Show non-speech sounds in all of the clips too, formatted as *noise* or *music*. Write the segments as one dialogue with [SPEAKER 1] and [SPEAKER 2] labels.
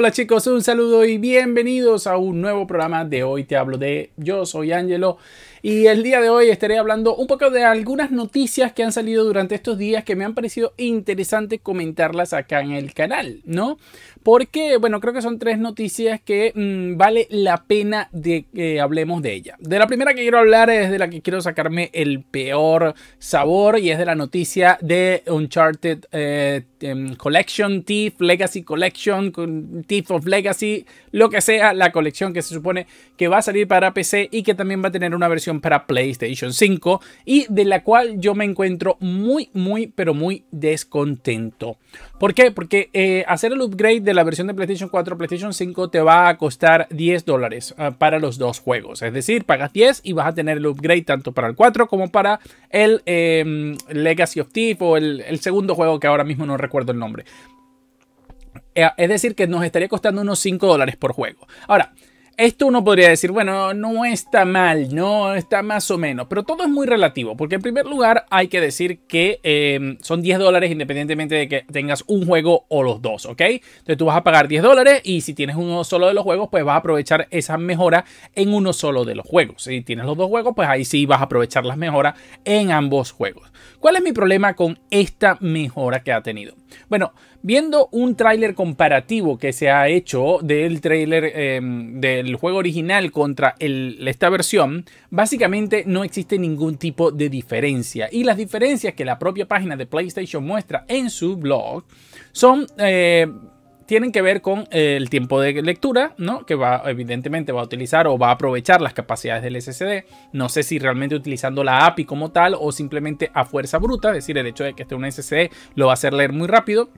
[SPEAKER 1] hola chicos, un saludo y bienvenidos a un nuevo programa de hoy te hablo de yo soy Angelo y el día de hoy estaré hablando un poco de algunas noticias que han salido durante estos días que me han parecido interesante comentarlas acá en el canal, ¿no? Porque bueno, creo que son tres noticias que mm, vale la pena de que hablemos de ella. De la primera que quiero hablar es de la que quiero sacarme el peor sabor y es de la noticia de Uncharted eh, Em, Collection, Thief, Legacy Collection, Thief of Legacy, lo que sea, la colección que se supone que va a salir para PC y que también va a tener una versión para PlayStation 5 y de la cual yo me encuentro muy, muy, pero muy descontento. ¿Por qué? Porque eh, hacer el upgrade de la versión de PlayStation 4 a PlayStation 5 te va a costar 10 dólares ah, para los dos juegos. Es decir, pagas 10 y vas a tener el upgrade tanto para el 4 como para el em, Legacy of Thief o el, el segundo juego que ahora mismo no recuerdo el nombre. Eh, es decir, que nos estaría costando unos 5 dólares por juego. Ahora, esto uno podría decir, bueno, no está mal, no está más o menos, pero todo es muy relativo, porque en primer lugar hay que decir que em, son 10 dólares independientemente de que tengas un juego o los dos, ¿ok? Entonces tú vas a pagar 10 dólares y si tienes uno solo de los juegos, pues vas a aprovechar esa mejora en uno solo de los juegos. Si tienes los dos juegos, pues ahí sí vas a aprovechar las mejoras en ambos juegos. ¿Cuál es mi problema con esta mejora que ha tenido? Bueno, viendo un tráiler comparativo que se ha hecho del tráiler em, del juego original contra esta versión, básicamente no existe ningún tipo de diferencia. Y las diferencias que la propia página de PlayStation muestra en su blog son... Eh, tienen que ver con eh, el tiempo de lectura, ¿no? Que va, evidentemente va a utilizar o va a aprovechar las capacidades del SSD. No sé si realmente utilizando la API como tal o simplemente a fuerza bruta, es decir, el hecho de que esté un SSD lo va a hacer leer muy rápido.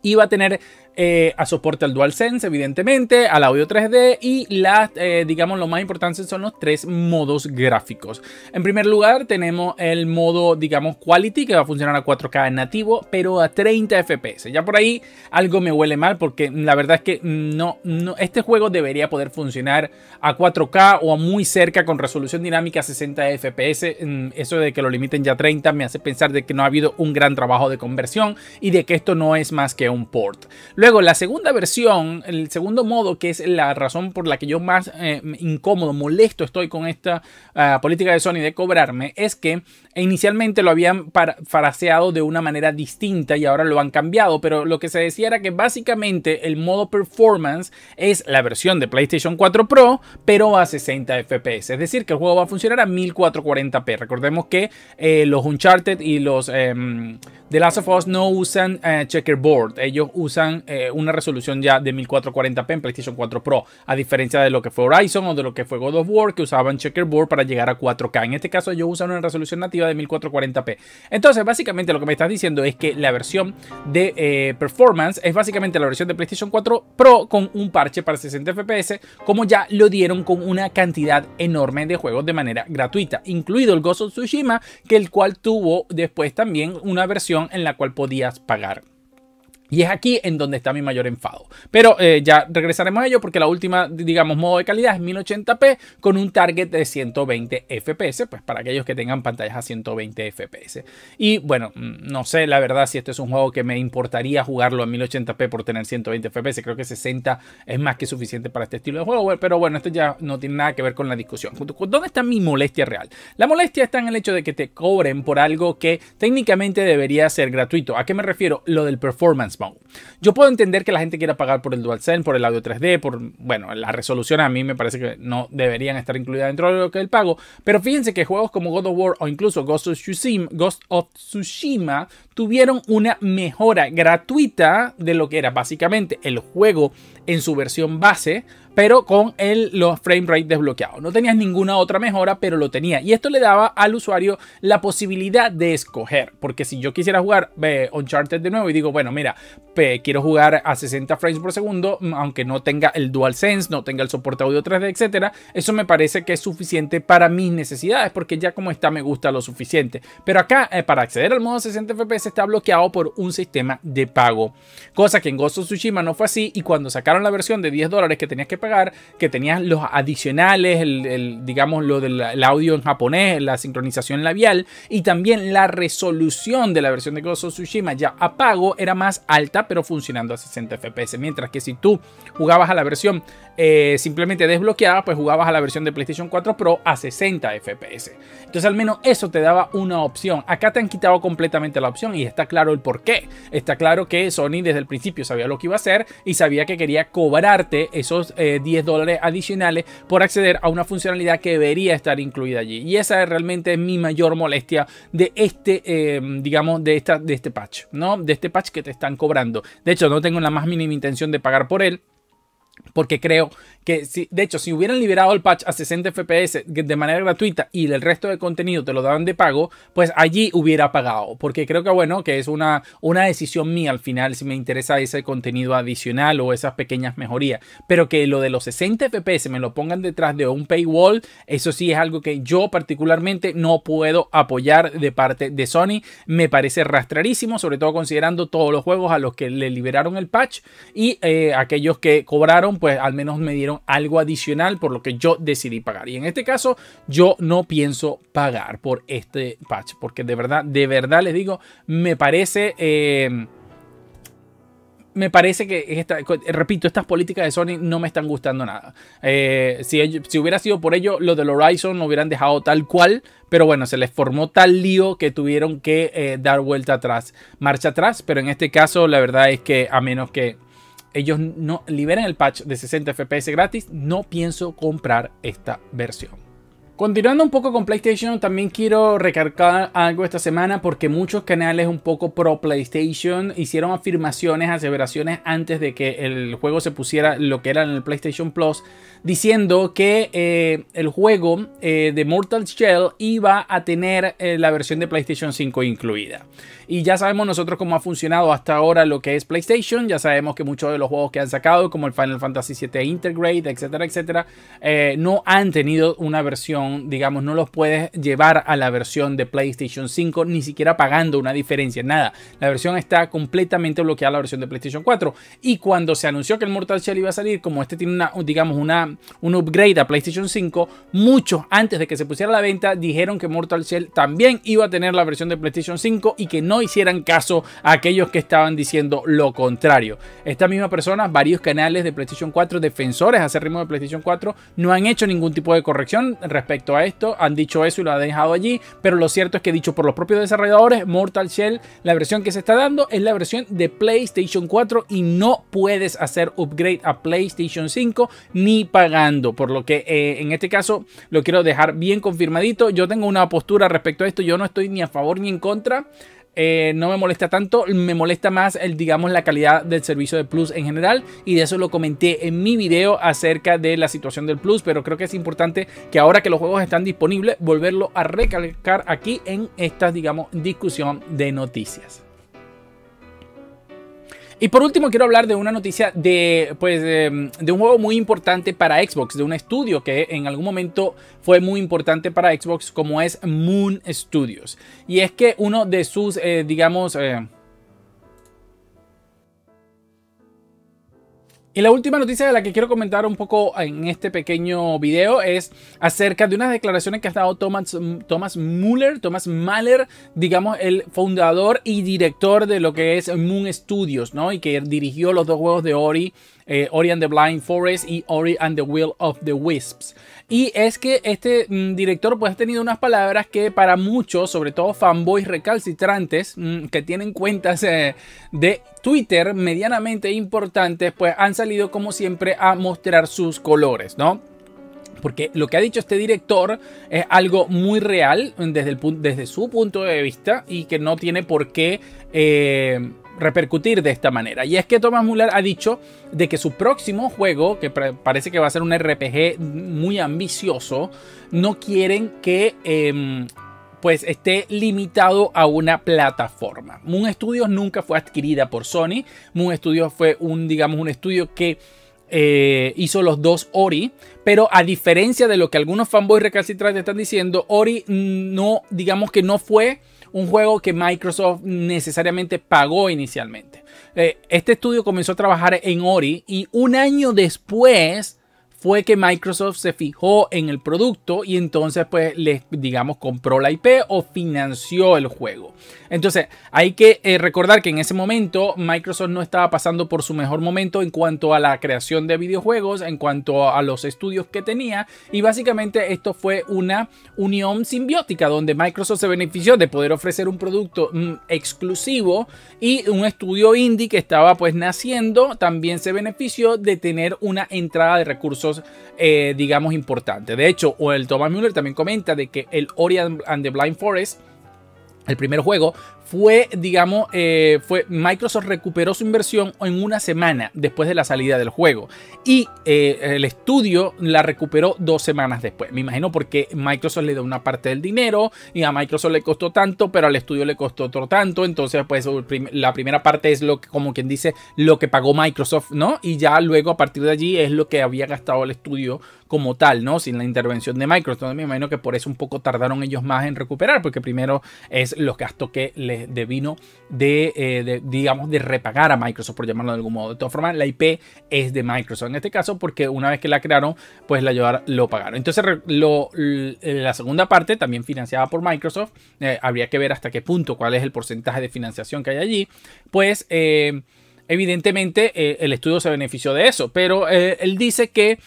[SPEAKER 1] Y va a tener eh, a soporte al DualSense, evidentemente, al audio 3D y las, eh, digamos, lo más importante son los tres modos gráficos. En primer lugar, tenemos el modo, digamos, Quality, que va a funcionar a 4K nativo, pero a 30 FPS. Ya por ahí algo me huele mal porque la verdad es que no, este juego debería poder funcionar a 4K o a muy cerca con resolución dinámica a 60 FPS. Mm, eso de que lo limiten ya a 30 me hace pensar de que no ha habido un gran trabajo de conversión y de que esto no es más que un port. Luego, la segunda versión, el segundo modo, que es la razón por la que yo más eh, incómodo, molesto estoy con esta ah, política de Sony de cobrarme, es que e inicialmente lo habían fraseado de una manera distinta y ahora lo han cambiado, pero lo que se decía era que básicamente el modo performance es la versión de PlayStation 4 Pro, pero a 60 FPS. Es decir, que el juego va a funcionar a 1440p. Recordemos que eh, los Uncharted y los em, The Last of Us no usan eh, checkerboard, ellos usan eh, una resolución ya de 1440p en PlayStation 4 Pro, a diferencia de lo que fue Horizon o de lo que fue God of War, que usaban checkerboard para llegar a 4K. En este caso ellos usan una resolución nativa de 1440p. Entonces, básicamente lo que me estás diciendo es que la versión de eh, performance es básicamente la versión de PlayStation 4 Pro con un parche para 60 FPS, como ya lo dieron con una cantidad enorme de juegos de manera gratuita, incluido el Ghost of Tsushima, que el cual tuvo después también una versión en la cual podías pagar. Y es aquí en donde está mi mayor enfado. Pero eh, ya regresaremos a ello porque la última, digamos, modo de calidad es 1080p con un target de 120 FPS, pues para aquellos que tengan pantallas a 120 FPS. Y bueno, mm, no sé la verdad si este es un juego que me importaría jugarlo a 1080p por tener 120 FPS. Creo que 60 es más que suficiente para este estilo de juego, pero bueno, esto ya no tiene nada que ver con la discusión. ¿Dónde está mi molestia real? La molestia está en el hecho de que te cobren por algo que técnicamente debería ser gratuito. ¿A qué me refiero? Lo del performance yo puedo entender que la gente quiera pagar por el DualSense, por el audio 3D, por, bueno, la resolución. a mí me parece que no deberían estar incluidas dentro de lo que el pago, pero fíjense que juegos como God of War o incluso Ghost of Tsushima tuvieron una mejora gratuita de lo que era básicamente el juego en su versión base pero con el, los frame rate desbloqueados. No tenías ninguna otra mejora, pero lo tenía. Y esto le daba al usuario la posibilidad de escoger. Porque si yo quisiera jugar Uncharted de nuevo y digo, bueno, mira, quiero jugar a 60 frames por segundo, aunque no tenga el DualSense, no tenga el soporte audio 3D, etcétera, eso me parece que es suficiente para mis necesidades, porque ya como está me gusta lo suficiente. Pero acá, eh, para acceder al modo 60 FPS, está bloqueado por un sistema de pago. Cosa que en Ghost of Tsushima no fue así, y cuando sacaron la versión de 10 dólares que tenías que pagar, que tenías los adicionales, el, digamos, lo del audio en japonés, la sincronización labial y también la resolución de la versión de Ghost Tsushima ya a pago era más alta, pero funcionando a 60 FPS. Mientras que si tú jugabas a la versión eh, simplemente desbloqueada, pues jugabas a la versión de PlayStation 4 Pro a 60 FPS. Entonces, al menos eso te daba una opción. Acá te han quitado completamente la opción y está claro el por qué. Está claro que Sony desde el principio sabía lo que iba a hacer y sabía que quería cobrarte esos. Eh, 10 dólares adicionales por acceder a una funcionalidad que debería estar incluida allí. Y esa es realmente mi mayor molestia de este, eh, digamos, de, esta, de este patch, ¿no? De este patch que te están cobrando. De hecho, no tengo la más mínima intención de pagar por él porque creo que si, de hecho, si hubieran liberado el patch a 60 FPS de manera gratuita y el resto de contenido te lo daban de pago, pues allí hubiera pagado, porque creo que bueno, que es una, una decisión mía al final si me interesa ese contenido adicional o esas pequeñas mejorías, pero que lo de los 60 FPS me lo pongan detrás de un paywall, eso sí es algo que yo particularmente no puedo apoyar de parte de Sony, me parece rastrarísimo, sobre todo considerando todos los juegos a los que le liberaron el patch y eh, aquellos que cobraron pues al menos me dieron algo adicional por lo que yo decidí pagar. Y en este caso, yo no pienso pagar por este patch, porque de verdad, de verdad les digo, me parece... Eh, me parece que, repito, estas políticas de Sony no me están gustando nada. Eh, si, si, hubiera sido por ello, lo del Horizon lo hubieran dejado tal cual, pero bueno, se les formó tal lío que tuvieron que eh, dar vuelta atrás, marcha atrás, pero en este caso la verdad es que a menos que ellos no liberan el patch de 60 FPS gratis, no pienso comprar esta versión. Continuando un poco con PlayStation, también quiero recargar algo esta semana porque muchos canales un poco pro PlayStation hicieron afirmaciones, aseveraciones antes de que el juego se pusiera lo que era en el PlayStation Plus diciendo que eh, el juego eh, de Mortal Shell iba a tener eh, la versión de PlayStation 5 incluida. Y ya sabemos nosotros cómo ha funcionado hasta ahora lo que es PlayStation, ya sabemos que muchos de los juegos que han sacado, como el Final Fantasy VII Integrate, etcétera, etcétera, no han tenido una versión, digamos, no los puedes llevar a la versión de PlayStation 5, ni siquiera pagando una diferencia, nada. La versión está completamente bloqueada, la versión de PlayStation 4. Y cuando se anunció que el Mortal Shell iba a salir, como este tiene una, digamos, una un upgrade a PlayStation 5, muchos antes de que se pusiera a la venta dijeron que Mortal Shell también iba a tener la versión de PlayStation 5 y que no hicieran caso a aquellos que estaban diciendo lo contrario. Esta misma persona, varios canales de PlayStation 4, defensores ritmo de PlayStation 4, no han hecho ningún tipo de corrección respecto a esto, han dicho eso y lo han dejado allí, pero lo cierto es que dicho por los propios desarrolladores, Mortal Shell, la versión que se está dando es la versión de PlayStation 4 y no puedes hacer upgrade a PlayStation 5 ni para por lo que eh, en este caso lo quiero dejar bien confirmadito. Yo tengo una postura respecto a esto, yo no estoy ni a favor ni en contra. Eh, no me molesta tanto, me molesta más el, digamos, la calidad del servicio de Plus en general y de eso lo comenté en mi video acerca de la situación del Plus, pero creo que es importante que ahora que los juegos están disponibles, volverlo a recalcar aquí en esta, digamos, discusión de noticias. Y por último quiero hablar de una noticia de, pues, de, un juego muy importante para Xbox, de un estudio que en algún momento fue muy importante para Xbox como es Moon Studios. Y es que uno de sus, eh, digamos... Eh, Y la última noticia de la que quiero comentar un poco en este pequeño video es acerca de unas declaraciones que ha dado Thomas, Thomas Muller, Thomas Maller, digamos el fundador y director de lo que es Moon Studios, ¿no? Y que dirigió los dos juegos de Ori eh, Ori and the Blind Forest y Ori and the Will of the Wisps. Y es que este mm, director pues ha tenido unas palabras que para muchos, sobre todo fanboys recalcitrantes mm, que tienen cuentas eh, de Twitter medianamente importantes, pues han salido como siempre a mostrar sus colores, ¿no? Porque lo que ha dicho este director es algo muy real desde, el, desde su punto de vista y que no tiene por qué... Eh, repercutir de esta manera. Y es que Thomas Muller ha dicho de que su próximo juego, que parece que va a ser un RPG muy ambicioso, no quieren que... Em, pues esté limitado a una plataforma. Moon Studios nunca fue adquirida por Sony. Moon Studios fue un, digamos, un estudio que eh, hizo los dos Ori, pero a diferencia de lo que algunos fanboys recalcitrantes están diciendo, Ori no, digamos que no fue un juego que Microsoft necesariamente pagó inicialmente. Eh, este estudio comenzó a trabajar en Ori y un año después fue que Microsoft se fijó en el producto y entonces pues les digamos compró la IP o financió el juego. Entonces hay que eh, recordar que en ese momento Microsoft no estaba pasando por su mejor momento en cuanto a la creación de videojuegos, en cuanto a los estudios que tenía y básicamente esto fue una unión simbiótica donde Microsoft se benefició de poder ofrecer un producto mm, exclusivo y un estudio indie que estaba pues naciendo también se benefició de tener una entrada de recursos eh, digamos, importantes. De hecho, el Thomas Müller también comenta de que el Ori and the Blind Forest el primer juego fue, digamos, eh, fue Microsoft recuperó su inversión en una semana después de la salida del juego y eh, el estudio la recuperó dos semanas después. Me imagino porque Microsoft le dio una parte del dinero y a Microsoft le costó tanto, pero al estudio le costó otro tanto. Entonces, pues la primera parte es lo que, como quien dice, lo que pagó Microsoft, ¿no? Y ya luego a partir de allí es lo que había gastado el estudio como tal, ¿no? Sin la intervención de Microsoft. Me imagino que por eso un poco tardaron ellos más en recuperar, porque primero es los gastos que le de, vino eh, de, digamos, de repagar a Microsoft, por llamarlo de algún modo. De todas formas, la IP es de Microsoft en este caso, porque una vez que la crearon, pues la ayudaron, lo pagaron. Entonces, la segunda parte, también financiada por Microsoft, eh, habría que ver hasta qué punto, cuál es el porcentaje de financiación que hay allí, pues... Eh, evidentemente el estudio se benefició de eso, pero él dice que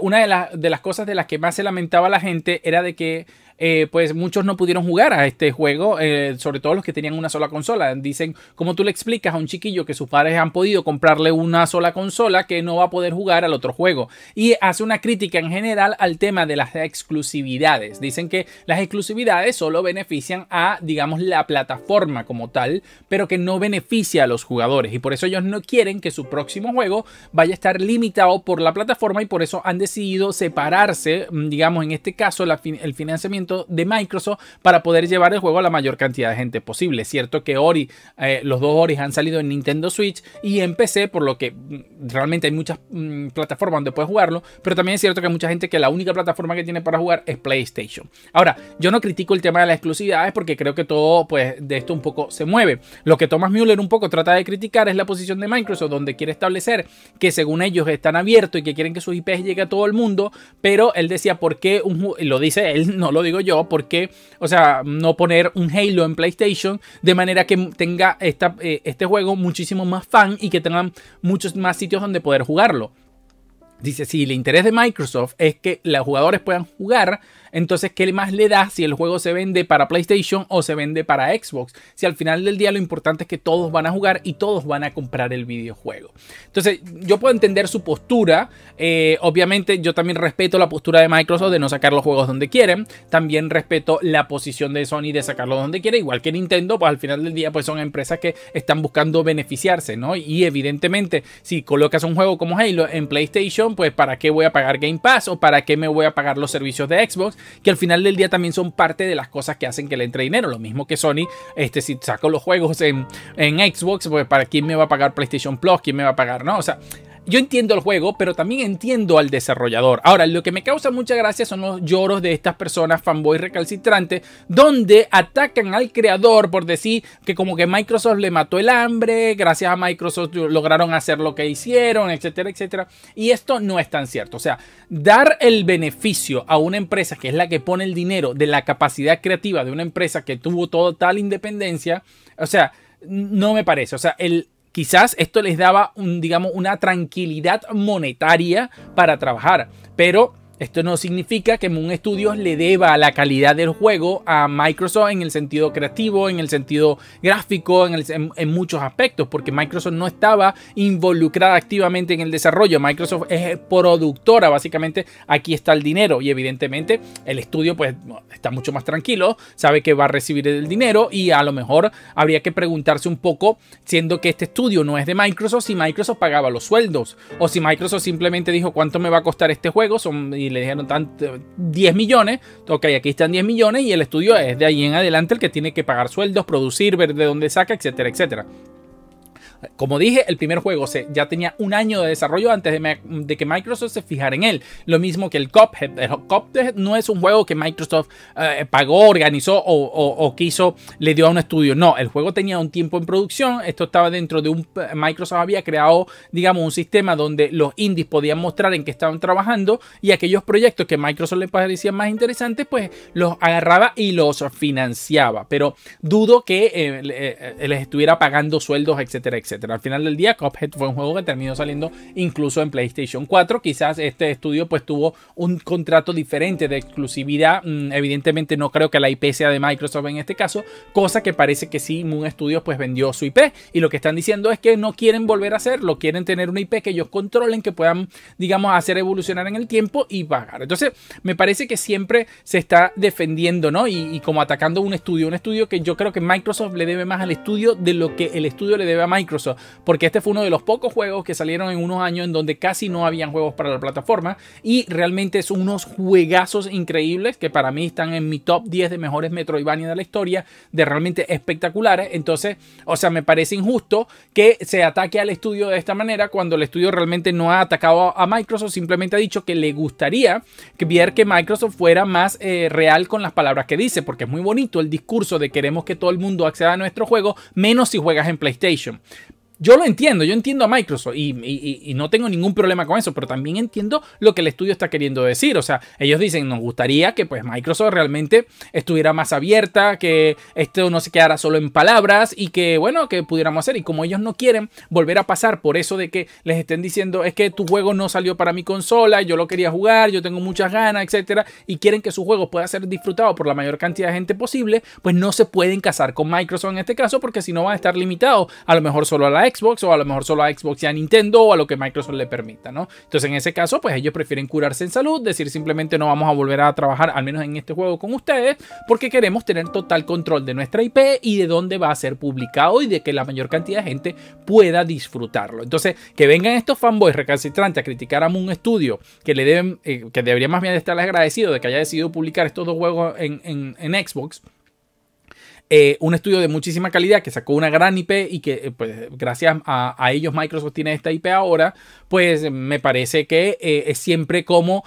[SPEAKER 1] una de, de, las cosas de las que más se lamentaba la gente era de que eh, pues muchos no pudieron jugar a este juego, eh, sobre todo los que tenían una sola consola. Dicen, como tú le explicas a un chiquillo que sus padres han podido comprarle una sola consola que no va a poder jugar al otro juego? Y hace una crítica en general al tema de las exclusividades. Dicen que las exclusividades solo benefician a, digamos, la plataforma como tal, pero que no beneficia a los jugadores. Y por eso ellos no quieren que su próximo juego vaya a estar limitado por la plataforma y por eso han decidido separarse, mm, digamos, en este caso, el financiamiento de Microsoft para poder llevar el juego a la mayor cantidad de gente posible. Es cierto que Ori, eh, los dos Ori han salido en Nintendo Switch y en PC, por lo que mm, realmente hay muchas mm, plataformas donde puedes jugarlo, pero también es cierto que hay mucha gente que la única plataforma que tiene para jugar es PlayStation. Ahora, yo no critico el tema de las exclusividades porque creo que todo pues de esto un poco se mueve. Lo que Thomas Mueller un poco trata de criticar es la posición de Microsoft donde quiere establecer que según ellos están abiertos y que quieren que sus IPs llegue a todo el mundo, pero él decía, ¿por qué un lo dice él, *laughs* no lo digo yo, porque, O sea, no poner un Halo en PlayStation de manera que tenga eh, este juego muchísimo más fan y que tengan muchos más sitios donde poder jugarlo. Dice, si el interés de Microsoft es que los jugadores puedan jugar entonces, ¿qué más le da si el juego se vende para PlayStation o se vende para Xbox? Si al final del día lo importante es que todos van a jugar y todos van a comprar el videojuego. Entonces, yo puedo entender su postura. Eh, obviamente, yo también respeto la postura de Microsoft de no sacar los juegos donde quieren. También respeto la posición de Sony de sacarlos donde quieren. Igual que Nintendo, pues al final del día, pues son empresas que están buscando beneficiarse, ¿no? Y evidentemente, si colocas un juego como Halo en PlayStation, pues ¿para qué voy a pagar Game Pass o para qué me voy a pagar los servicios de Xbox que al final del día también son parte de las cosas que hacen que le entre dinero. Lo mismo que Sony, este, si saco los juegos en, en Xbox, pues para quién me va a pagar PlayStation Plus, quién me va a pagar, ¿no? O sea, yo entiendo el juego, pero también entiendo al desarrollador. Ahora, lo que me causa mucha gracia son los lloros de estas personas fanboy recalcitrantes, donde atacan al creador por decir que como que Microsoft le mató el hambre, gracias a Microsoft lograron hacer lo que hicieron, etcétera, etcétera. Y esto no es tan cierto. O sea, dar el beneficio a una empresa que es la que pone el dinero de la capacidad creativa de una empresa que tuvo toda tal independencia, o sea, no me parece. O sea, el Quizás esto les daba, digamos, una tranquilidad monetaria para trabajar, pero esto no significa que Moon Studios le deba la calidad del juego a Microsoft en el sentido creativo, en el sentido gráfico, en, muchos aspectos, porque Microsoft no estaba involucrada activamente en el desarrollo. Microsoft es productora, básicamente aquí está el dinero y evidentemente el estudio pues está mucho más tranquilo, sabe que va a recibir el dinero y a lo mejor habría que preguntarse un poco, siendo que este estudio no es de Microsoft, si Microsoft pagaba los sueldos o si Microsoft simplemente dijo cuánto me va a costar este juego, son le dijeron tanto, 10 millones, ok, aquí están 10 millones y el estudio es de ahí en adelante el que tiene que pagar sueldos, producir, ver de dónde saca, etcétera, etcétera. Como dije, el primer juego ya tenía un año de desarrollo antes de, que Microsoft se fijara en él. Lo mismo que el Cophead. El Cophead no es un juego que Microsoft eh, pagó, organizó o, quiso, le dio a un estudio. No, el juego tenía un tiempo en producción. Esto estaba dentro de un... Eh, Microsoft había creado, digamos, un sistema donde los indies podían mostrar en qué estaban trabajando y aquellos proyectos que Microsoft le parecían más interesantes, pues los agarraba y los financiaba. Pero dudo que eh, les estuviera pagando sueldos, etcétera, etcétera. Al final del día, Cuphead fue un juego que terminó saliendo incluso en PlayStation 4. Quizás este estudio pues tuvo un contrato diferente de exclusividad. Mm, evidentemente no creo que la IP sea de Microsoft en este caso, cosa que parece que sí un estudio pues vendió su IP y lo que están diciendo es que no quieren volver a hacerlo, quieren tener una IP que ellos controlen, que puedan, digamos, hacer evolucionar en el tiempo y pagar. Entonces, me parece que siempre se está defendiendo, ¿no? y como atacando un estudio, un estudio que yo creo que Microsoft le debe más al estudio de lo que el estudio le debe a Microsoft porque este fue uno de los pocos juegos que salieron en unos años en donde casi no habían juegos para la plataforma y realmente son unos juegazos increíbles que para mí están en mi top 10 de mejores Metroidvania de la historia, de realmente espectaculares. Entonces, o sea, me parece injusto que se ataque al estudio de esta manera cuando el estudio realmente no ha atacado a Microsoft, simplemente ha dicho que le gustaría ver que Microsoft fuera más eh, real con las palabras que dice, porque es muy bonito el discurso de queremos que todo el mundo acceda a nuestro juego, menos si juegas en PlayStation. Yo lo entiendo, yo entiendo a Microsoft y, no tengo ningún problema con eso, pero también entiendo lo que el estudio está queriendo decir. O sea, ellos dicen, nos gustaría que pues Microsoft realmente estuviera más abierta, que esto no se quedara solo en palabras y que, bueno, que pudiéramos hacer. Y como ellos no quieren volver a pasar por eso de que les estén diciendo, es que tu juego no salió para mi consola, yo lo quería jugar, yo tengo muchas ganas, etcétera, y quieren que su juego pueda ser disfrutado por la mayor cantidad de gente posible, pues no se pueden casar con Microsoft en este caso, porque si no van a estar limitados a lo mejor solo a la Xbox o a lo mejor solo a Xbox y a Nintendo o a lo que Microsoft le permita, ¿no? Entonces en ese caso, pues ellos prefieren curarse en salud, decir simplemente no vamos a volver a trabajar, al menos en este juego con ustedes, porque queremos tener total control de nuestra IP y de dónde va a ser publicado y de que la mayor cantidad de gente pueda disfrutarlo. Entonces, que vengan estos fanboys recalcitrantes a criticar a un estudio que le deben, eh, que debería más bien estar agradecido de que haya decidido publicar estos dos juegos en, en, en Xbox. Eh, un estudio de muchísima calidad que sacó una gran IP y que eh, pues, gracias a, ellos Microsoft tiene esta IP ahora, pues me parece que eh, es siempre como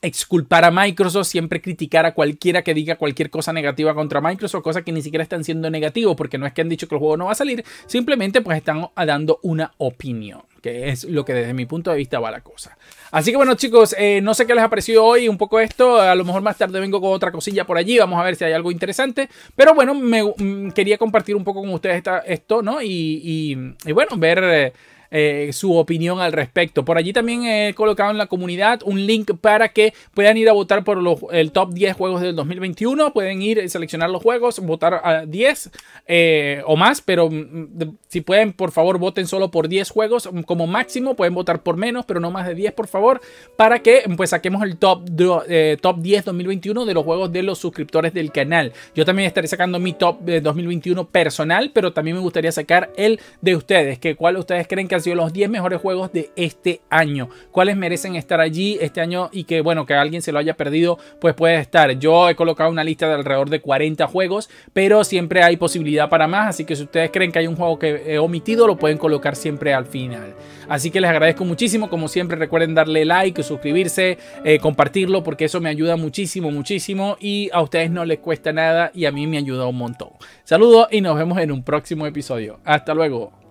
[SPEAKER 1] exculpar a Microsoft, siempre criticar a cualquiera que diga cualquier cosa negativa contra Microsoft, cosas que ni siquiera están siendo negativas porque no es que han dicho que el juego no va a salir, simplemente pues están dando una opinión que es lo que desde mi punto de vista va la cosa. Así que bueno chicos, eh, no sé qué les ha parecido hoy un poco esto, a lo mejor más tarde vengo con otra cosilla por allí, vamos a ver si hay algo interesante, pero bueno, me, mm, quería compartir un poco con ustedes esto, ¿no? Y, bueno, ver... Eh, eh, su opinión al respecto. Por allí también eh, he colocado en la comunidad un link para que puedan ir a votar por los, el top 10 juegos del 2021. Pueden ir, seleccionar los juegos, votar a 10 eh, o más, pero mm, si pueden, por favor, voten solo por 10 juegos mm, como máximo. Pueden votar por menos, pero no más de 10, por favor, para que mm, pues saquemos el top, eh, top 10 2021 de los juegos de los suscriptores del canal. Yo también estaré sacando mi top de 2021 personal, pero también me gustaría sacar el de ustedes, que cuál ustedes creen que sido los 10 mejores juegos de este año. ¿Cuáles merecen estar allí este año y que, bueno, que alguien se lo haya perdido, pues puede estar. Yo he colocado una lista de alrededor de 40 juegos, pero siempre hay posibilidad para más, así que si ustedes creen que hay un juego que he omitido, lo pueden colocar siempre al final. Así que les agradezco muchísimo, como siempre recuerden darle like, suscribirse, eh, compartirlo, porque eso me ayuda muchísimo, muchísimo y a ustedes no les cuesta nada y a mí me ayuda un montón. Saludos y nos vemos en un próximo episodio. Hasta luego.